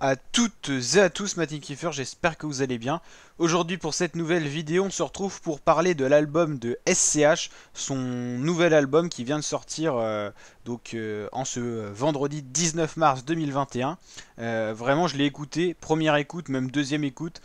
à toutes et à tous, Matin Kiefer, j'espère que vous allez bien. Aujourd'hui pour cette nouvelle vidéo on se retrouve pour parler de l'album de SCH, son nouvel album qui vient de sortir euh, donc euh, en ce vendredi 19 mars 2021. Euh, vraiment je l'ai écouté, première écoute, même deuxième écoute,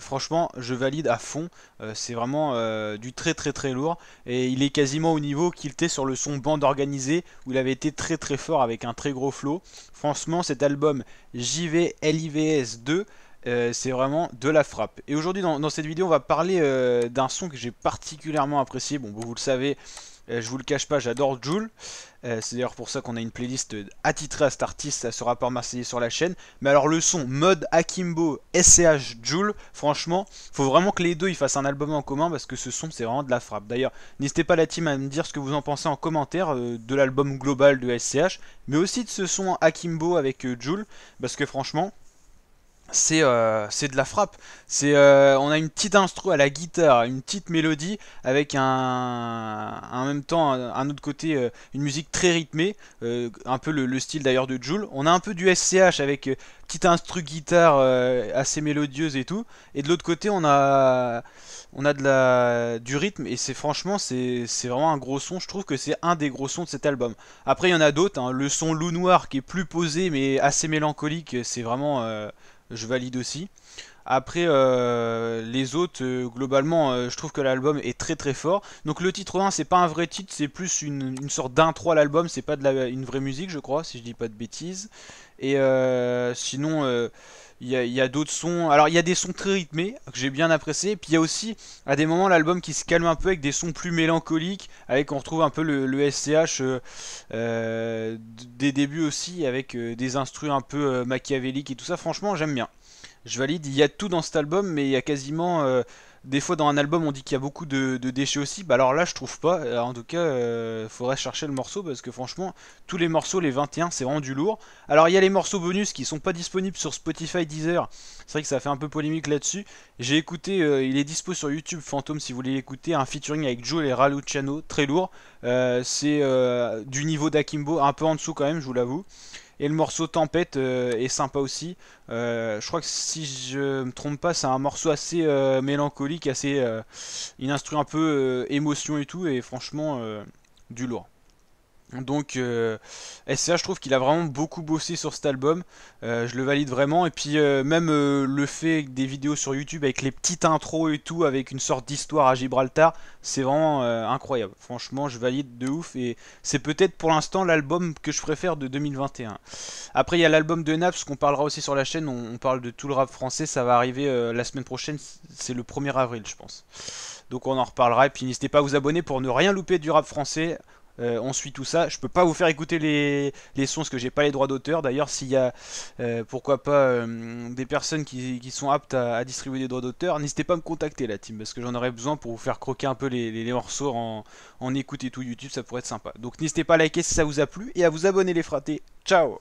franchement je valide à fond, c'est vraiment du très très très lourd et il est quasiment au niveau qu'il était sur le son bande organisée où il avait été très très fort avec un très gros flow. Franchement cet album JVLIVS 2 euh, c'est vraiment de la frappe. Et aujourd'hui, dans, cette vidéo, on va parler euh, d'un son que j'ai particulièrement apprécié. Bon, vous, le savez, euh, je vous le cache pas, j'adore Joule. c'est d'ailleurs pour ça qu'on a une playlist attitrée à cet artiste, ça sera par Marseillais sur la chaîne. Mais alors le son mode Akimbo, SCH, Joule, franchement, faut vraiment que les deux ils fassent un album en commun parce que ce son c'est vraiment de la frappe. D'ailleurs, n'hésitez pas la team à me dire ce que vous en pensez en commentaire de l'album global de SCH, mais aussi de ce son Akimbo avec Joule, parce que franchement, euh, c'est de la frappe. C'est euh, on a une petite instru à la guitare, une petite mélodie avec un en même temps un, autre côté euh, une musique très rythmée, un peu le, style d'ailleurs de Joule. On a un peu du SCH avec petite instru guitare assez mélodieuse et tout. Et de l'autre côté on a on a de la du rythme et c'est franchement c'est vraiment un gros son. Je trouve que c'est un des gros sons de cet album. Après il y en a d'autres, hein. le son loup noir qui est plus posé mais assez mélancolique. C'est vraiment je valide aussi. Après, euh, les autres, euh, globalement, euh, je trouve que l'album est très très fort. Donc le titre 1, c'est pas un vrai titre, c'est plus une, une sorte d'intro à l'album, c'est pas de une vraie musique, je crois, si je dis pas de bêtises. Et sinon, il y a, d'autres sons. Alors, il y a des sons très rythmés que j'ai bien apprécié. puis, il y a aussi à des moments l'album qui se calme un peu avec des sons plus mélancoliques. Avec, on retrouve un peu le, SCH euh, euh, des débuts aussi, avec euh, des instrus un peu machiavéliques et tout ça. Franchement, j'aime bien je valide. Il y a tout dans cet album, mais il y a quasiment des fois dans un album on dit qu'il y a beaucoup de, déchets aussi, bah alors là je trouve pas, euh, en tout cas il euh, faudrait chercher le morceau parce que franchement tous les morceaux, les 21 c'est vraiment du lourd. Alors il y a les morceaux bonus qui sont pas disponibles sur Spotify, Deezer, c'est vrai que ça fait un peu polémique là-dessus. J'ai écouté, euh, il est dispo sur YouTube Fantôme si vous voulez écouter un featuring avec Joe et Raluciano, très lourd. c'est du niveau d'Akimbo, un peu en dessous quand même je vous l'avoue. Et le morceau Tempête euh, est sympa aussi. Euh, je crois que si je me trompe pas, c'est un morceau assez euh, mélancolique, assez. il instruit un peu émotion et tout, et franchement, du lourd. Donc euh, je trouve qu'il a vraiment beaucoup bossé sur cet album, euh, je le valide vraiment, et puis euh, même euh, le fait des vidéos sur YouTube avec les petites intros et tout, avec une sorte d'histoire à Gibraltar, c'est vraiment incroyable, franchement je valide de ouf, et c'est peut-être pour l'instant l'album que je préfère de 2021. Après il y a l'album de Naps qu'on parlera aussi sur la chaîne, on, parle de tout le rap français, ça va arriver la semaine prochaine, c'est le 1er avril je pense. Donc on en reparlera, et puis n'hésitez pas à vous abonner pour ne rien louper du rap français. Euh, on suit tout ça. Je peux pas vous faire écouter les, les sons parce que j'ai pas les droits d'auteur. D'ailleurs, s'il y a euh, pourquoi pas euh, des personnes qui, sont aptes à, distribuer des droits d'auteur, n'hésitez pas à me contacter la team parce que j'en aurais besoin pour vous faire croquer un peu les, les, morceaux en, en écoute tout YouTube. Ça pourrait être sympa. Donc n'hésitez pas à liker si ça vous a plu et à vous abonner les fratés. Ciao